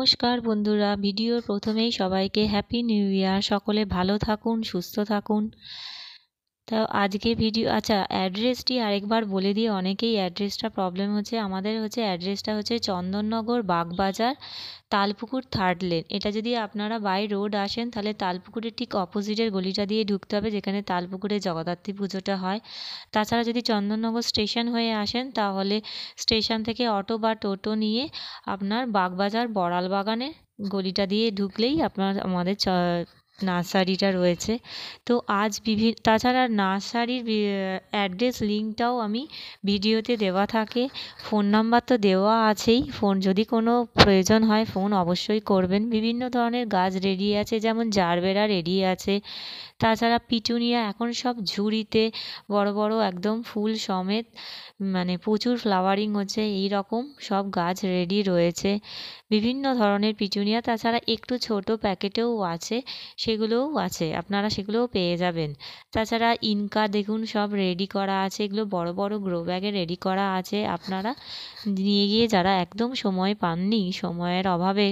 নমস্কার বন্ধুরা ভিডিওর প্রথমেই সবাইকে হ্যাপি নিউ ইয়ার সকলে ভালো থাকুন সুস্থ থাকুন তা আজকে ভিডিও আচ্ছা অ্যাড্রেসটি আরেকবার বলে দিয়ে অনেকেই অ্যাড্রেসটা প্রবলেম হচ্ছে আমাদের হচ্ছে অ্যাড্রেসটা হচ্ছে চন্দননগর বাগবাজার তালপুকুর থার্ড লেন এটা যদি আপনারা বাই রোড আসেন তাহলে তালপুকুরের ঠিক অপোজিটের গলিটা দিয়ে ঢুকতে হবে যেখানে তালপুকুরে জগদ্ধাত্রী পুজোটা হয় তাছাড়া যদি চন্দননগর স্টেশন হয়ে আসেন তাহলে স্টেশন থেকে অটো বা টোটো নিয়ে আপনার বাগবাজার বড়াল বাগানে গলিটা দিয়ে ঢুকলেই আপনার আমাদের নার্সারিটা রয়েছে তো আজ বিভি তাছাড়া নার্সারির অ্যাড্রেস লিঙ্কটাও আমি ভিডিওতে দেওয়া থাকে ফোন নাম্বার তো দেওয়া আছেই ফোন যদি কোনো প্রয়োজন হয় ফোন অবশ্যই করবেন বিভিন্ন ধরনের গাছ রেডি আছে যেমন জারবেরা রেডি আছে তাছাড়া পিটুনিয়া এখন সব ঝুড়িতে বড় বড় একদম ফুল সমেত মানে প্রচুর ফ্লাওয়ারিং হচ্ছে এই রকম সব গাছ রেডি রয়েছে বিভিন্ন ধরনের পিটুনিয়া তাছাড়া একটু ছোট প্যাকেটেও আছে সেগুলোও আছে আপনারা সেগুলোও পেয়ে যাবেন তাছাড়া ইনকা দেখুন সব রেডি করা আছে এগুলো বড় বড় গ্রো ব্যাগে রেডি করা আছে আপনারা নিয়ে গিয়ে যারা একদম সময় পাননি সময়ের অভাবে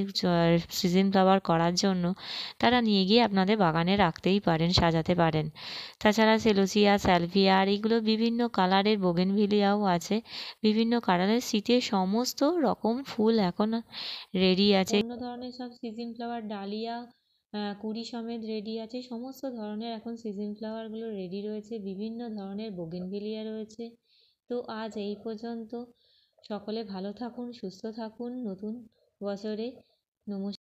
সিজন ফ্লাওয়ার করার জন্য তারা নিয়ে গিয়ে আপনাদের বাগানে রাখতেই পারেন সাজাতে পারেন তাছাড়া সেলোসিয়া স্যালফিয়া আর এগুলো বিভিন্ন কালারের বোগেনভিলিয়াও আছে বিভিন্ন কালারের শীতের সমস্ত রকম ফুল এখন রেডি আছে অন্য ধরনের সব সিজন ফ্লাওয়ার ডালিয়া কুড়ি সমেত রেডি আছে সমস্ত ধরনের এখন সিজন ফ্লাওয়ারগুলো রেডি রয়েছে বিভিন্ন ধরনের বোগেনভেলিয়া রয়েছে তো আজ এই পর্যন্ত সকলে ভালো থাকুন সুস্থ থাকুন নতুন বছরে নমস্কার